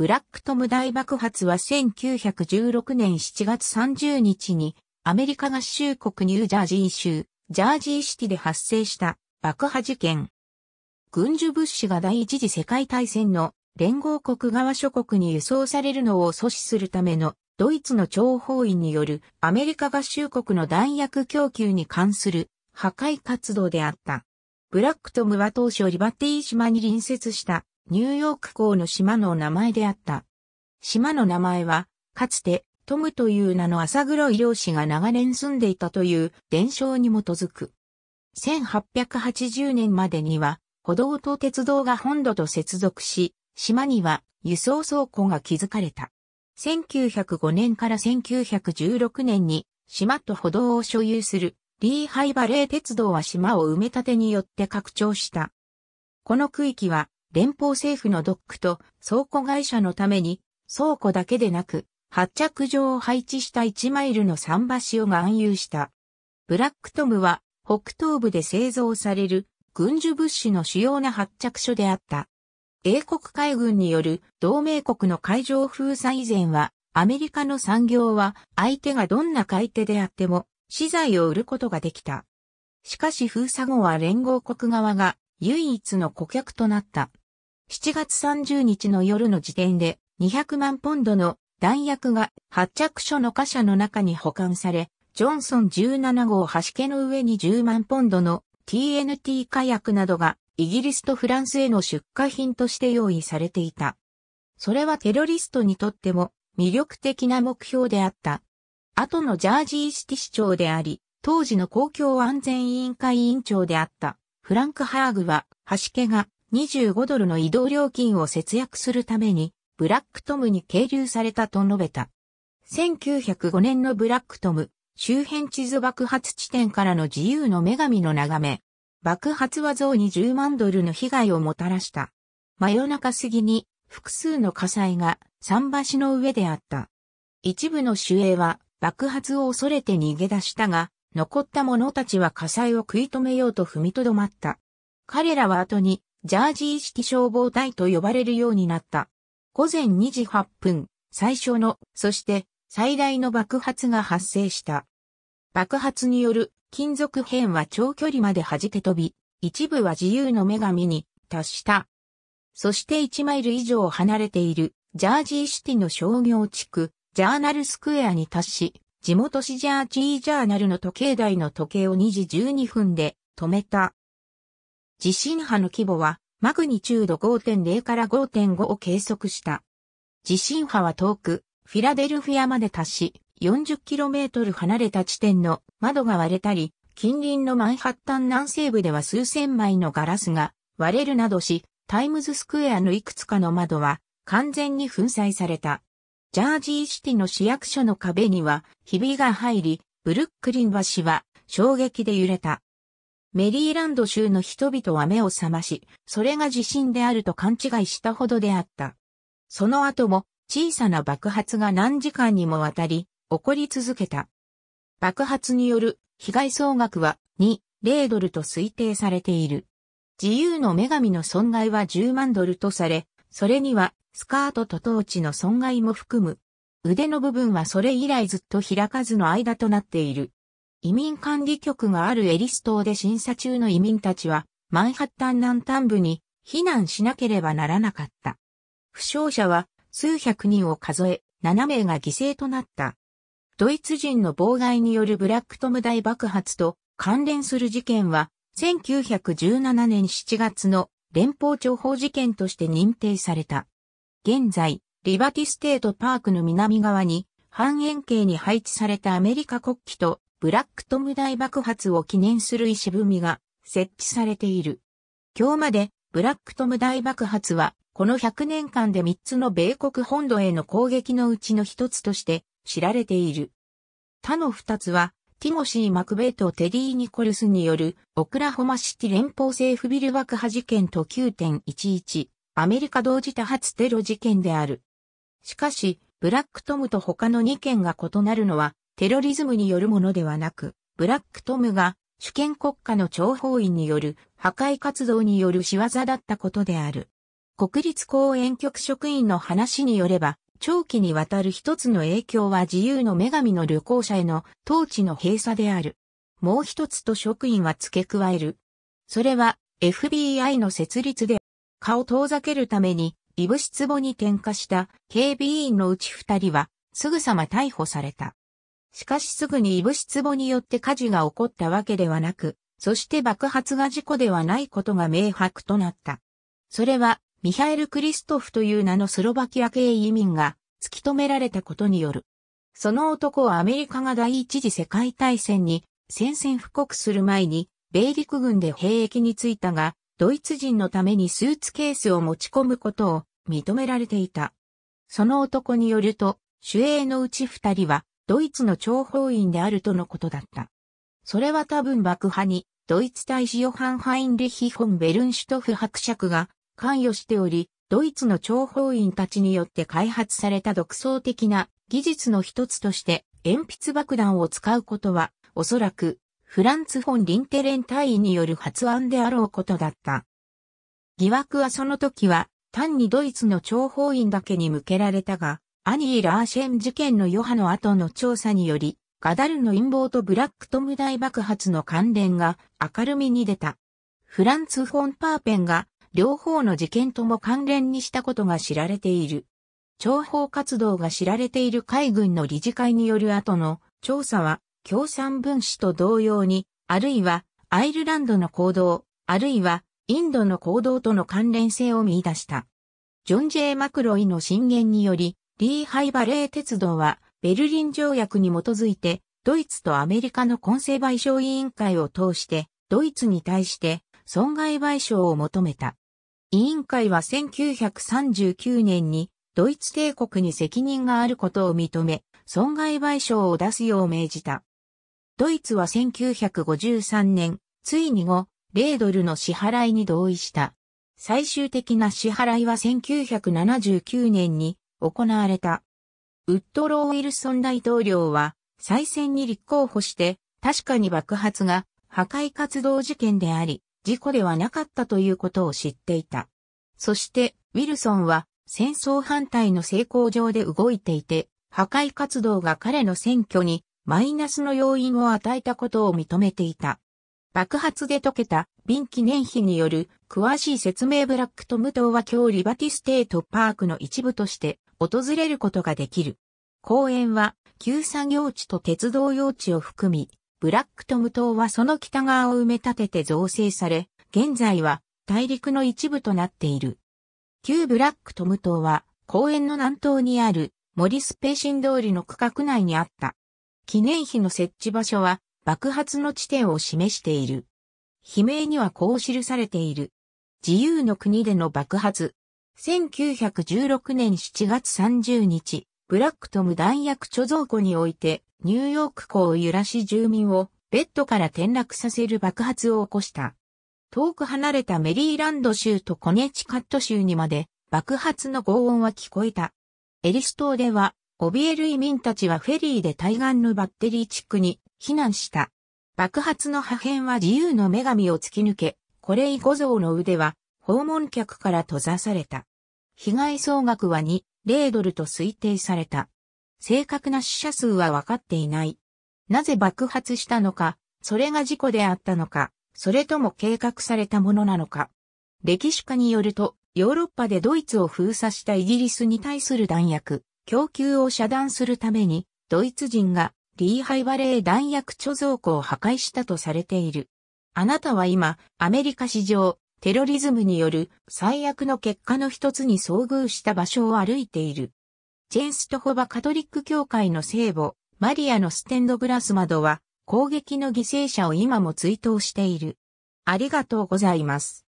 ブラックトム大爆発は1916年7月30日にアメリカ合衆国ニュージャージー州、ジャージーシティで発生した爆破事件。軍需物資が第一次世界大戦の連合国側諸国に輸送されるのを阻止するためのドイツの諜報員によるアメリカ合衆国の弾薬供給に関する破壊活動であった。ブラックトムは当初リバティ島に隣接したニューヨーク港の島の名前であった。島の名前は、かつて、トムという名の朝黒い漁師が長年住んでいたという伝承に基づく。1880年までには、歩道と鉄道が本土と接続し、島には輸送倉庫が築かれた。1905年から1916年に島と歩道を所有するリーハイバレー鉄道は島を埋め立てによって拡張した。この区域は連邦政府のドックと倉庫会社のために、倉庫だけでなく、発着場を配置した1マイルの桟橋を含有した。ブラックトムは、北東部で製造される軍需物資の主要な発着所であった。英国海軍による同盟国の海上封鎖以前は、アメリカの産業は相手がどんな買い手であっても、資材を売ることができた。しかし封鎖後は連合国側が唯一の顧客となった。7月30日の夜の時点で200万ポンドの弾薬が発着所の貨車の中に保管され、ジョンソン17号橋家の上に10万ポンドの TNT 火薬などがイギリスとフランスへの出荷品として用意されていた。それはテロリストにとっても魅力的な目標であった。後のジャージーシティ市長であり、当時の公共安全委員会委員長であったフランク・ハーグは、橋家が25ドルの移動料金を節約するために、ブラックトムに係留されたと述べた。1905年のブラックトム、周辺地図爆発地点からの自由の女神の眺め。爆発は像に10万ドルの被害をもたらした。真夜中過ぎに複数の火災が桟橋の上であった。一部の守衛は爆発を恐れて逃げ出したが、残った者たちは火災を食い止めようと踏みとどまった。彼らは後にジャージー式消防隊と呼ばれるようになった。午前2時8分、最初の、そして最大の爆発が発生した。爆発による金属片は長距離まで弾け飛び、一部は自由の女神に達した。そして1マイル以上離れているジャージーシティの商業地区、ジャーナルスクエアに達し、地元市ジャージージャーナルの時計台の時計を2時12分で止めた。地震波の規模はマグニチュード5.0から5.5を計測した。地震波は遠く、フィラデルフィアまで達し、40km 離れた地点の窓が割れたり、近隣のマンハッタン南西部では数千枚のガラスが割れるなどし、タイムズスクエアのいくつかの窓は完全に粉砕された。ジャージーシティの市役所の壁にはひびが入り、ブルックリン橋は衝撃で揺れた。メリーランド州の人々は目を覚まし、それが地震であると勘違いしたほどであった。その後も小さな爆発が何時間にもわたり起こり続けた。爆発による被害総額は2、0ドルと推定されている。自由の女神の損害は10万ドルとされ、それにはスカートとトーチの損害も含む。腕の部分はそれ以来ずっと開かずの間となっている。移民管理局があるエリス島で審査中の移民たちは、マンハッタン南端部に避難しなければならなかった。負傷者は数百人を数え、7名が犠牲となった。ドイツ人の妨害によるブラックトム大爆発と関連する事件は、1917年7月の連邦諜報事件として認定された。現在、リバティステートパークの南側に、半円形に配置されたアメリカ国旗とブラックトム大爆発を記念する石踏みが設置されている。今日までブラックトム大爆発はこの100年間で3つの米国本土への攻撃のうちの1つとして知られている。他の2つはティモシー・マクベイとテディ・ニコルスによるオクラホマシティ連邦政府ビル爆破事件と9.11アメリカ同時多発テロ事件である。しかし、ブラックトムと他の2件が異なるのはテロリズムによるものではなく、ブラックトムが主権国家の諜報員による破壊活動による仕業だったことである。国立公園局職員の話によれば、長期にわたる一つの影響は自由の女神の旅行者への統治の閉鎖である。もう一つと職員は付け加える。それは FBI の設立で、顔遠ざけるために、い物壺に転化した警備員のうち二人は、すぐさま逮捕された。しかしすぐにブシツ壺によって火事が起こったわけではなく、そして爆発が事故ではないことが明白となった。それは、ミハエル・クリストフという名のスロバキア系移民が突き止められたことによる。その男はアメリカが第一次世界大戦に宣戦布告する前に、米陸軍で兵役に着いたが、ドイツ人のためにスーツケースを持ち込むことを認められていた。その男によると、守衛のうち二人はドイツの諜報員であるとのことだった。それは多分爆破に、ドイツ大使ヨハン・ハインリヒ・フォン・ベルンシュトフ伯爵が関与しており、ドイツの諜報員たちによって開発された独創的な技術の一つとして、鉛筆爆弾を使うことは、おそらく、フランツ・フォン・リンテレン隊員による発案であろうことだった。疑惑はその時は、単にドイツの諜報員だけに向けられたが、アニー・ラーシェン事件の余波の後の調査により、ガダルの陰謀とブラックトム大爆発の関連が明るみに出た。フランツ・フォン・パーペンが両方の事件とも関連にしたことが知られている。諜報活動が知られている海軍の理事会による後の調査は共産分子と同様に、あるいはアイルランドの行動、あるいはインドの行動との関連性を見出した。ジョン・ジェイ・マクロイの進言により、リーハイバレー鉄道は、ベルリン条約に基づいて、ドイツとアメリカの混成賠償委員会を通して、ドイツに対して損害賠償を求めた。委員会は1939年にドイツ帝国に責任があることを認め、損害賠償を出すよう命じた。ドイツは1953年、ついに5、0ドルの支払いに同意した。最終的な支払いは1979年に行われた。ウッドロー・ウィルソン大統領は再選に立候補して確かに爆発が破壊活動事件であり、事故ではなかったということを知っていた。そしてウィルソンは戦争反対の成功上で動いていて、破壊活動が彼の選挙にマイナスの要因を与えたことを認めていた。爆発で溶けた便記念碑による詳しい説明ブラックトム島は今日リバティステートパークの一部として訪れることができる。公園は旧作業地と鉄道用地を含み、ブラックトム島はその北側を埋め立てて造成され、現在は大陸の一部となっている。旧ブラックトム島は公園の南東にある森スペーシン通りの区画内にあった。記念碑の設置場所は爆発の地点を示している。悲鳴にはこう記されている。自由の国での爆発。1916年7月30日、ブラックトム弾薬貯蔵庫において、ニューヨーク港を揺らし住民をベッドから転落させる爆発を起こした。遠く離れたメリーランド州とコネチカット州にまで爆発の轟音は聞こえた。エリス島では、怯える移民たちはフェリーで対岸のバッテリー地区に避難した。爆発の破片は自由の女神を突き抜け、これ以後像の腕は訪問客から閉ざされた。被害総額は2、0ドルと推定された。正確な死者数は分かっていない。なぜ爆発したのか、それが事故であったのか、それとも計画されたものなのか。歴史家によると、ヨーロッパでドイツを封鎖したイギリスに対する弾薬、供給を遮断するために、ドイツ人がティーハイバレー弾薬貯蔵庫を破壊したとされている。あなたは今、アメリカ史上、テロリズムによる最悪の結果の一つに遭遇した場所を歩いている。チェンストホバカトリック教会の聖母、マリアのステンドグラス窓は、攻撃の犠牲者を今も追悼している。ありがとうございます。